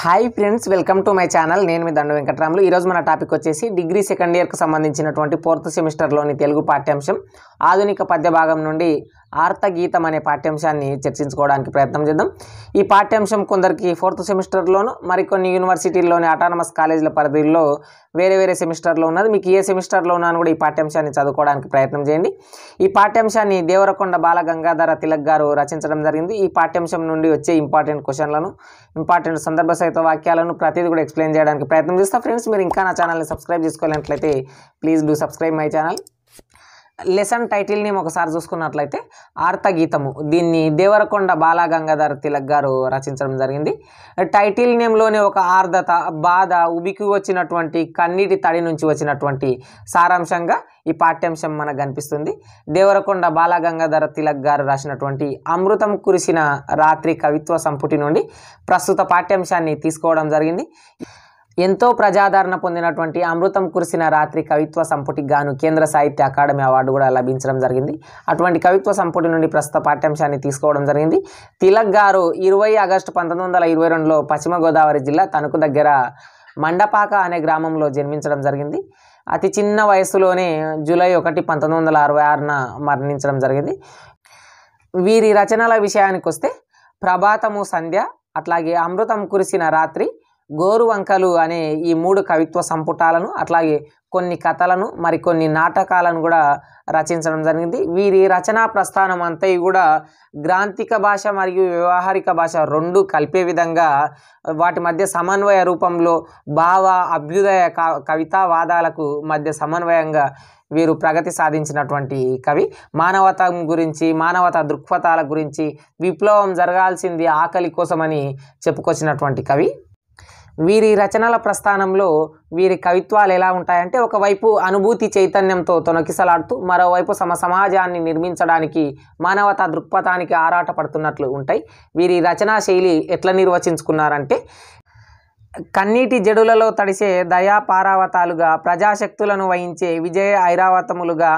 hi friends welcome to my channel నేను మీ దండు వెంకటరాములు ఈరోజు మన టాపిక్ వచ్చేసి డిగ్రీ సెకండ్ ఇయర్కి సంబంధించినటువంటి ఫోర్త్ సెమిస్టర్లోని తెలుగు పాఠ్యాంశం ఆధునిక పద్య భాగం నుండి ఆర్తగీతం అనే పాఠ్యాంశాన్ని చర్చించుకోవడానికి ప్రయత్నం చేద్దాం ఈ పాఠ్యాంశం కొందరికి ఫోర్త్ సెమిస్టర్లోను మరికొన్ని యూనివర్సిటీల్లోని అటానమస్ కాలేజీల పరిధిలో వేరే వేరే సెమిస్టర్లో ఉన్నది మీకు ఏ సెమిస్టర్లో ఉన్నాను కూడా ఈ పాఠ్యాంశాన్ని చదువుకోవడానికి ప్రయత్నం చేయండి ఈ పాఠ్యాంశాన్ని దేవరకొండ బాలగంగాధర తిలక్ గారు రచించడం జరిగింది ఈ పాఠ్యాంశం నుండి వచ్చే ఇంపార్టెంట్ క్వశ్చన్లను ఇంపార్టెంట్ సందర్భ సహిత వాక్యాలను ప్రతిదీ కూడా ఎక్స్ప్లెయిన్ చేయడానికి ప్రయత్నం చేస్తా ఫ్రెండ్స్ మీరు ఇంకా నా ఛానల్ని సబ్స్క్రైబ్ చేసుకోవాలంటే please do subscribe my channel lesson title name ఒకసారి చూసుకున్నట్లయితే ఆర్తగీతము దీన్ని దేవరకొండ బాలగంగాధర్ తిలక్ గారు రచించడం జరిగింది టైటిల్ నేమ్లోనే ఒక ఆర్ధత బాధ ఉబికి వచ్చినటువంటి కన్నీటి తడి నుంచి వచ్చినటువంటి సారాంశంగా ఈ పాఠ్యాంశం మనకు కనిపిస్తుంది దేవరకొండ బాలగంగాధర తిలక్ గారు రాసినటువంటి అమృతం కురిసిన రాత్రి కవిత్వ సంపుటి నుండి ప్రస్తుత పాఠ్యాంశాన్ని తీసుకోవడం జరిగింది ఎంతో ప్రజాదరణ పొందినటువంటి అమృతం కురిసిన రాత్రి కవిత్వ సంపుటికి గాను కేంద్ర సాహిత్య అకాడమీ అవార్డు కూడా లభించడం జరిగింది అటువంటి కవిత్వ సంపుటి నుండి ప్రస్తుత పాఠ్యాంశాన్ని తీసుకోవడం జరిగింది తిలక్ గారు ఇరవై ఆగస్టు పంతొమ్మిది వందల ఇరవై రెండులో పశ్చిమ గోదావరి జిల్లా తణుకు దగ్గర మండపాక అనే గ్రామంలో జన్మించడం జరిగింది అతి చిన్న వయసులోనే జూలై ఒకటి పంతొమ్మిది వందల అరవై ఆరున మరణించడం జరిగింది వీరి రచనల విషయానికి వస్తే ప్రభాతము సంధ్య అట్లాగే అమృతం కురిసిన రాత్రి గోరువంకలు అనే ఈ మూడు కవిత్వ సంపుటాలను అట్లాగే కొన్ని కథలను మరికొన్ని నాటకాలను కూడా రచించడం జరిగింది వీరి రచనా ప్రస్థానం అంతా కూడా గ్రాంథిక భాష మరియు వ్యవహారిక భాష రెండు కలిపే విధంగా వాటి మధ్య సమన్వయ రూపంలో భావ అభ్యుదయ కవితావాదాలకు మధ్య సమన్వయంగా వీరు ప్రగతి సాధించినటువంటి కవి మానవత గురించి మానవత దృక్పథాల గురించి విప్లవం జరగాల్సింది ఆకలి కోసమని చెప్పుకొచ్చినటువంటి కవి వీరి రచనల ప్రస్థానంలో వీరి కవిత్వాలు ఎలా ఉంటాయంటే ఒకవైపు అనుభూతి చైతన్యంతో తొనకిసలాడుతూ మరోవైపు సమ సమాజాన్ని నిర్మించడానికి మానవతా దృక్పథానికి ఆరాటపడుతున్నట్లు ఉంటాయి వీరి రచనా శైలి ఎట్లా నిర్వచించుకున్నారంటే కన్నీటి జడులలో తడిసే దయా పారావతాలుగా ప్రజాశక్తులను వహించే విజయ ఐరావతములుగా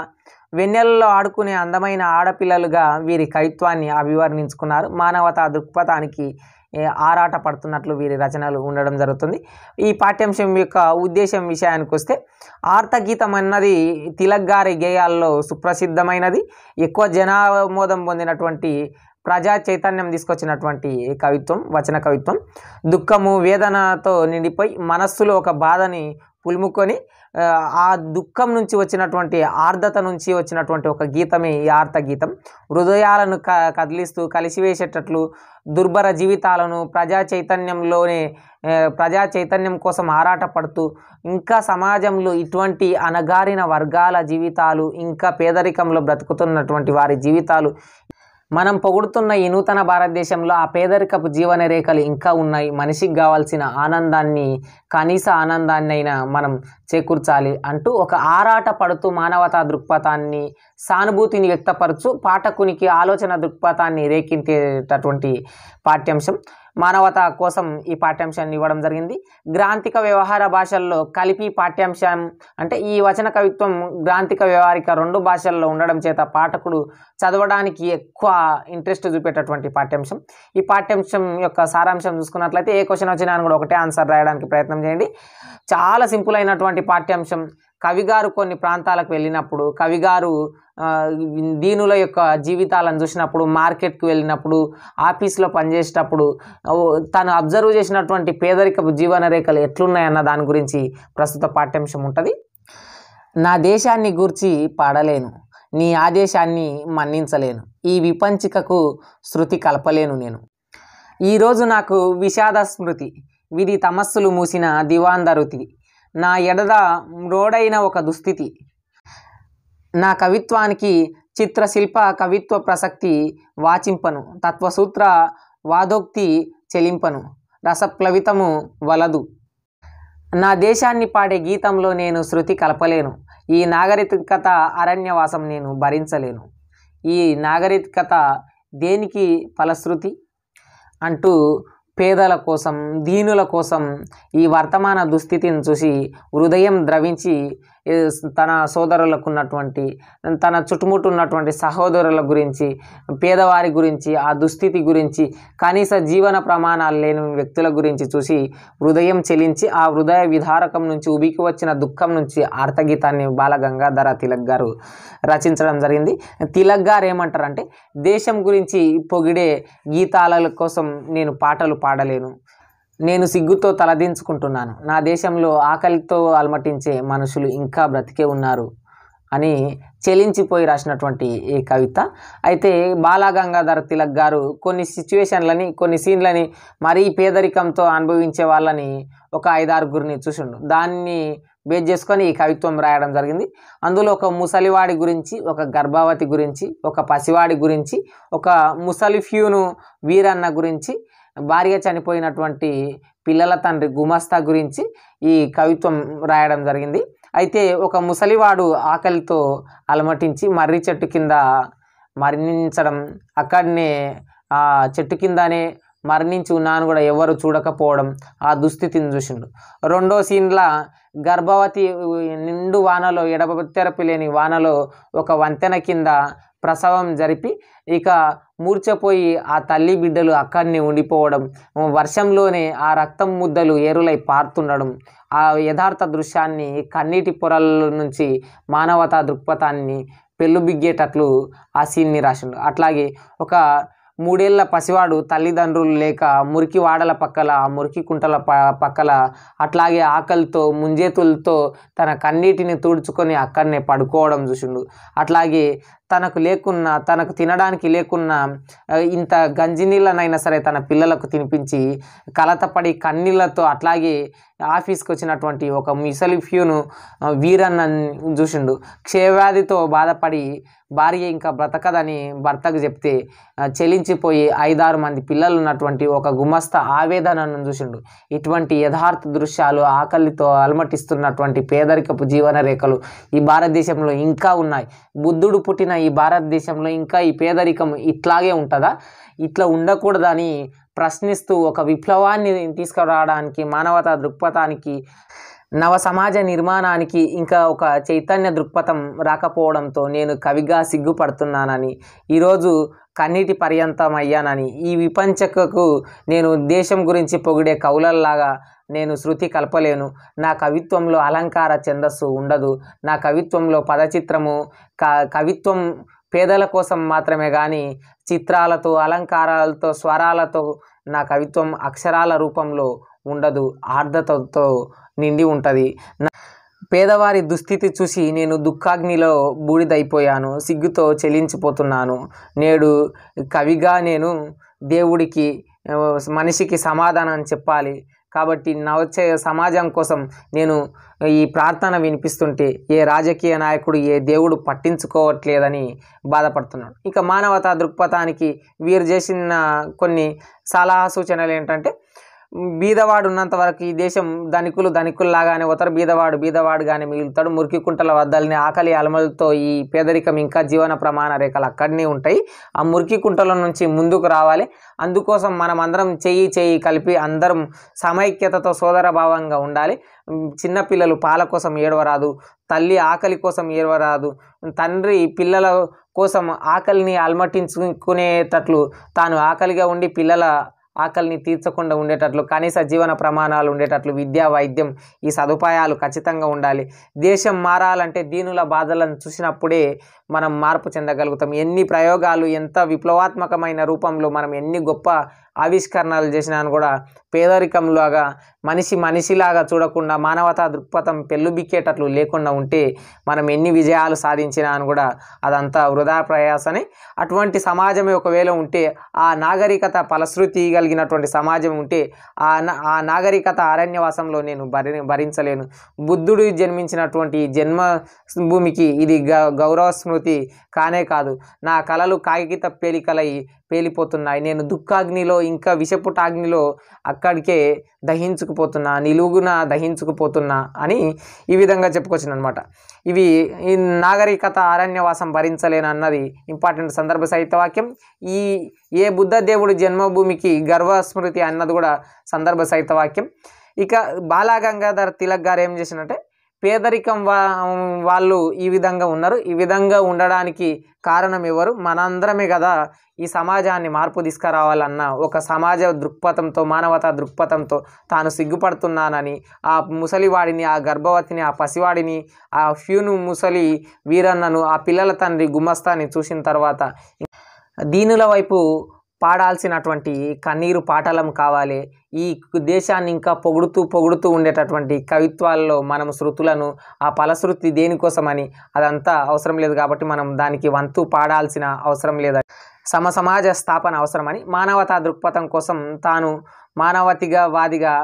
వెన్నెలలో ఆడుకునే అందమైన ఆడపిల్లలుగా వీరి కవిత్వాన్ని అభివర్ణించుకున్నారు మానవతా దృక్పథానికి ఆరాట పడుతున్నట్లు వీరి రచనలు ఉండడం జరుగుతుంది ఈ పాఠ్యాంశం యొక్క ఉద్దేశం విషయానికి వస్తే ఆర్తగీతం అన్నది తిలక్ గారి గేయాల్లో సుప్రసిద్ధమైనది ఎక్కువ జనామోదం పొందినటువంటి ప్రజా చైతన్యం తీసుకొచ్చినటువంటి కవిత్వం వచన కవిత్వం దుఃఖము వేదనతో నిండిపోయి మనస్సులో ఒక బాధని పులుముకొని ఆ దుఃఖం నుంచి వచ్చినటువంటి ఆర్ద్రత నుంచి వచ్చినటువంటి ఒక గీతమే ఈ ఆర్త గీతం హృదయాలను క కదిలిస్తూ కలిసివేసేటట్లు దుర్భర జీవితాలను ప్రజా చైతన్యంలోనే ప్రజా చైతన్యం కోసం ఆరాటపడుతూ ఇంకా సమాజంలో ఇటువంటి అణగారిన వర్గాల జీవితాలు ఇంకా పేదరికంలో బ్రతుకుతున్నటువంటి వారి జీవితాలు మనం పొగుడుతున్న ఈ నూతన భారతదేశంలో ఆ పేదరికపు జీవన రేఖలు ఇంకా ఉన్నాయి మనిషికి కావాల్సిన ఆనందాన్ని కనీస ఆనందాన్నైనా మనం చేకూర్చాలి అంటూ ఒక ఆరాట పడుతూ మానవతా దృక్పథాన్ని సానుభూతిని వ్యక్తపరచు పాఠకునికి ఆలోచన దృక్పథాన్ని రేకించేటటువంటి పాఠ్యాంశం మానవత కోసం ఈ పాఠ్యాంశాన్ని ఇవ్వడం జరిగింది గ్రాంతిక వ్యవహార భాషల్లో కలిపి పాఠ్యాంశం అంటే ఈ వచన కవిత్వం గ్రాంథిక వ్యవహారిక రెండు భాషల్లో ఉండడం చేత పాఠకుడు చదవడానికి ఎక్కువ ఇంట్రెస్ట్ చూపేటటువంటి పాఠ్యాంశం ఈ పాఠ్యాంశం యొక్క సారాంశం చూసుకున్నట్లయితే ఏ క్వశ్చన్ వచ్చినా కూడా ఒకటే ఆన్సర్ రాయడానికి ప్రయత్నం చేయండి చాలా సింపుల్ అయినటువంటి పాఠ్యాంశం కవిగారు కొన్ని ప్రాంతాలకు వెళ్ళినప్పుడు కవిగారు దీనుల యొక్క జీవితాలను చూసినప్పుడు మార్కెట్కి వెళ్ళినప్పుడు ఆఫీస్లో పనిచేసేటప్పుడు తను అబ్జర్వ్ చేసినటువంటి పేదరిక జీవన రేఖలు ఎట్లున్నాయన్న దాని గురించి ప్రస్తుత పాఠ్యాంశం ఉంటుంది నా దేశాన్ని గూర్చి పాడలేను నీ ఆదేశాన్ని మన్నించలేను ఈ విపంచికకు శృతి కలపలేను నేను ఈరోజు నాకు విషాద స్మృతి విధి తమస్సులు మూసిన దివాందరుతి నా ఎడద మ్రోడైన ఒక దుస్థితి నా కవిత్వానికి చిత్రశిల్ప కవిత్వ ప్రసక్తి వాచింపను తత్వసూత్ర వాదోక్తి చెలింపను రసప్లవితము వలదు నా దేశాన్ని పాడే గీతంలో నేను శృతి కలపలేను ఈ నాగరికత అరణ్యవాసం నేను భరించలేను ఈ నాగరికత దేనికి ఫలశ్రుతి అంటూ పేదల కోసం దీనుల కోసం ఈ వర్తమాన దుస్థితిని చూసి హృదయం ద్రవించి తన సోదరులకు ఉన్నటువంటి తన చుట్టుముట్టు ఉన్నటువంటి సహోదరుల గురించి పేదవారి గురించి ఆ దుస్థితి గురించి కనీస జీవన ప్రమాణాలు లేని వ్యక్తుల గురించి చూసి హృదయం చెలించి ఆ హృదయ విధారకం నుంచి ఉబికి వచ్చిన దుఃఖం నుంచి ఆర్తగీతాన్ని బాలగంగాధర తిలక్ గారు రచించడం జరిగింది తిలక్ గారు ఏమంటారంటే దేశం గురించి పొగిడే గీతాల కోసం నేను పాటలు పాడలేను నేను సిగ్గుతో తలదించుకుంటున్నాను నా దేశంలో ఆకలితో అలమటించే మనుషులు ఇంకా బ్రతికే ఉన్నారు అని చెలించిపోయి రాసినటువంటి ఈ కవిత అయితే బాలగంగాధర తిలక్ గారు కొన్ని సిచ్యువేషన్లని కొన్ని సీన్లని మరీ పేదరికంతో అనుభవించే వాళ్ళని ఒక ఐదారుగురిని చూసిండు దాన్ని బేస్ చేసుకొని ఈ కవిత్వం రాయడం జరిగింది అందులో ఒక ముసలివాడి గురించి ఒక గర్భవతి గురించి ఒక పసివాడి గురించి ఒక ముసలిఫ్యూను వీరన్న గురించి భార్య చనిపోయినటువంటి పిల్లల తండ్రి గుమస్తా గురించి ఈ కవిత్వం రాయడం జరిగింది అయితే ఒక ముసలివాడు ఆకలితో అలమటించి మర్రి చెట్టు కింద మరణించడం అక్కడనే ఆ చెట్టు కిందనే మరణించి ఉన్నాను కూడా ఎవరు చూడకపోవడం ఆ దుస్థితిని చూసిండు రెండో సీన్లా గర్భవతి నిండు వానలో ఎడబెత్తెరపి లేని వానలో ఒక వంతెన కింద ప్రసవం జరిపి ఇక మూర్చపోయి ఆ తల్లి బిడ్డలు అక్కడనే ఉండిపోవడం వర్షంలోనే ఆ రక్తం ముద్దలు ఏరులై పారుతుండడం ఆ యథార్థ దృశ్యాన్ని కన్నీటి పొరల నుంచి మానవతా దృక్పథాన్ని పెళ్ళుబిగ్గేటట్లు ఆ సీన్ని రాసిండు అట్లాగే ఒక మూడేళ్ల పసివాడు తల్లిదండ్రులు లేక మురికి వాడల పక్కల మురికి కుంటల ప పక్కల అట్లాగే ఆకలితో ముంజేతులతో తన కన్నీటిని తుడుచుకొని అక్కడనే పడుకోవడం చూసిండు అట్లాగే తనకు లేకున్నా తనకు తినడానికి లేకున్నా ఇంత గంజినీళ్ళనైనా సరే తన పిల్లలకు తినిపించి కలతపడి కన్నీళ్లతో అట్లాగే ఆఫీస్కి వచ్చినటువంటి ఒక మిసలిఫ్యూను వీరన్న చూసిండు క్షయవ్యాధితో బాధపడి భార్య ఇంకా బ్రతకదని భర్తకు చెప్తే చెలించిపోయి ఐదారు మంది పిల్లలు ఉన్నటువంటి ఒక గుమస్త ఆవేదనను చూసిండు ఇటువంటి యథార్థ దృశ్యాలు ఆకలితో అలమటిస్తున్నటువంటి పేదరికపు జీవన రేఖలు ఈ భారతదేశంలో ఇంకా ఉన్నాయి బుద్ధుడు పుట్టిన ఈ భారతదేశంలో ఇంకా ఈ పేదరికం ఇట్లాగే ఉంటుందా ఇట్లా ఉండకూడదని ప్రశ్నిస్తూ ఒక విప్లవాన్ని తీసుకురావడానికి మానవతా దృక్పథానికి నవ సమాజ నిర్మాణానికి ఇంకా ఒక చైతన్య దృక్పథం రాకపోవడంతో నేను కవిగా సిగ్గుపడుతున్నానని ఈరోజు కన్నీటి పర్యంతం అయ్యానని ఈ విపంచకకు నేను దేశం గురించి పొగిడే కవులల్లాగా నేను శృతి కలపలేను నా కవిత్వంలో అలంకార ఛందస్సు ఉండదు నా కవిత్వంలో పదచిత్రము క కవిత్వం పేదల కోసం మాత్రమే కానీ చిత్రాలతో అలంకారాలతో స్వరాలతో నా కవిత్వం అక్షరాల రూపంలో ఉండదు ఆర్ద్రతతో నిండి ఉంటుంది పేదవారి దుస్థితి చూసి నేను దుఃఖాగ్నిలో బూడిదైపోయాను సిగ్గుతో చెలించిపోతున్నాను నేడు కవిగా నేను దేవుడికి మనిషికి సమాధానం చెప్పాలి కాబట్టి నా వచ్చే సమాజం కోసం నేను ఈ ప్రార్థన వినిపిస్తుంటే ఏ రాజకీయ నాయకుడు ఏ దేవుడు పట్టించుకోవట్లేదని బాధపడుతున్నాడు ఇక మానవతా దృక్పథానికి వీరు చేసిన కొన్ని సలహా సూచనలు ఏంటంటే బీదవాడు ఉన్నంత వరకు ఈ దేశం ధనికులు ధనికుల్లాగానే ఉతర బీదవాడు బీదవాడు కానీ మిగులుతాడు మురికి కుంటల వద్దల్ని ఆకలి అలమలతో ఈ పేదరికం ఇంకా జీవన ప్రమాణ రేఖలు అక్కడనే ఉంటాయి ఆ మురికి కుంటల నుంచి ముందుకు రావాలి అందుకోసం మనం అందరం చెయ్యి చెయ్యి కలిపి అందరం సమైక్యతతో సోదరభావంగా ఉండాలి చిన్నపిల్లలు పాల కోసం ఏడవరాదు తల్లి ఆకలి కోసం ఏడవరాదు తండ్రి పిల్లల కోసం ఆకలిని అలమటించుకునేటట్లు తాను ఆకలిగా ఉండి పిల్లల ఆకలిని తీర్చకుండా ఉండేటట్లు కనీస జీవన ప్రమాణాలు ఉండేటట్లు విద్యా వైద్యం ఈ సదుపాయాలు ఖచ్చితంగా ఉండాలి దేశం మారాలంటే దీనుల బాధలను చూసినప్పుడే మనం మార్పు చెందగలుగుతాం ఎన్ని ప్రయోగాలు ఎంత విప్లవాత్మకమైన రూపంలో మనం ఎన్ని గొప్ప ఆవిష్కరణలు చేసినా కూడా పేదరికంలాగా మనిషి మనిషిలాగా చూడకుండా మానవతా దృక్పథం బిక్కేటట్లు లేకుండా ఉంటే మనం ఎన్ని విజయాలు సాధించినా అని కూడా అదంతా వృధా ప్రయాసని అటువంటి సమాజమే ఒకవేళ ఉంటే ఆ నాగరికత ఫలశ్రుతి కలిగినటువంటి సమాజం ఉంటే ఆ ఆ నాగరికత అరణ్యవాసంలో నేను భరి భరించలేను బుద్ధుడు జన్మించినటువంటి జన్మ భూమికి ఇది గ గౌరవ స్మృతి కానే కాదు నా కళలు కాగిత పేలికలై పేలిపోతున్నాయి నేను దుఃఖాగ్నిలో ఇంకా విషపుటాగ్నిలో అక్కడికే దహించుకుపోతున్నా నిలుగున దహించుకుపోతున్నా అని ఈ విధంగా చెప్పుకొచ్చింది అనమాట ఇవి ఈ నాగరికత అరణ్యవాసం భరించలేను అన్నది ఇంపార్టెంట్ సందర్భ వాక్యం ఈ ఏ బుద్ధ దేవుడు జన్మభూమికి గర్వస్మృతి అన్నది కూడా సందర్భ వాక్యం ఇక బాలా గంగాధర్ తిలక్ గారు ఏం చేసినట్టే పేదరికం వాళ్ళు ఈ విధంగా ఉన్నారు ఈ విధంగా ఉండడానికి కారణం ఎవరు మనందరమే కదా ఈ సమాజాన్ని మార్పు తీసుకురావాలన్న ఒక సమాజ దృక్పథంతో మానవతా దృక్పథంతో తాను సిగ్గుపడుతున్నానని ఆ ముసలివాడిని ఆ గర్భవతిని ఆ పసివాడిని ఆ ఫ్యూను ముసలి వీరన్నను ఆ పిల్లల తండ్రి గుమ్మస్తాన్ని చూసిన తర్వాత దీనుల వైపు పాడాల్సినటువంటి కన్నీరు పాటలం కావాలి ఈ దేశాన్ని ఇంకా పొగుడుతూ పొగుడుతూ ఉండేటటువంటి కవిత్వాల్లో మనం శృతులను ఆ ఫలశ్రుతి దేనికోసమని అదంతా అవసరం లేదు కాబట్టి మనం దానికి వంతు పాడాల్సిన అవసరం లేదు సమ సమాజ స్థాపన అవసరమని మానవతా దృక్పథం కోసం తాను మానవతిగా వాదిగా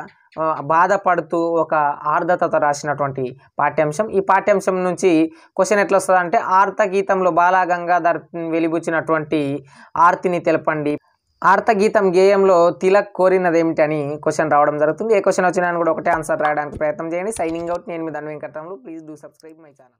బాధపడుతూ ఒక ఆర్ద్రతతో రాసినటువంటి పాఠ్యాంశం ఈ పాఠ్యాంశం నుంచి క్వశ్చన్ ఎట్లా వస్తుంది అంటే ఆర్తగీతంలో బాలగంగాధర్ వెలిబుచ్చినటువంటి ఆర్తిని తెలపండి ఆర్తగీతం గేయంలో తిలక్ కోరినది ఏమిటని క్వశ్చన్ రావడం జరుగుతుంది ఏ క్వశ్చన్ వచ్చినా కూడా ఒకటే ఆన్సర్ రాయడానికి ప్రయత్నం చేయండి సైనింగ్ అవుట్ నేను మీ ధన్ please do subscribe my channel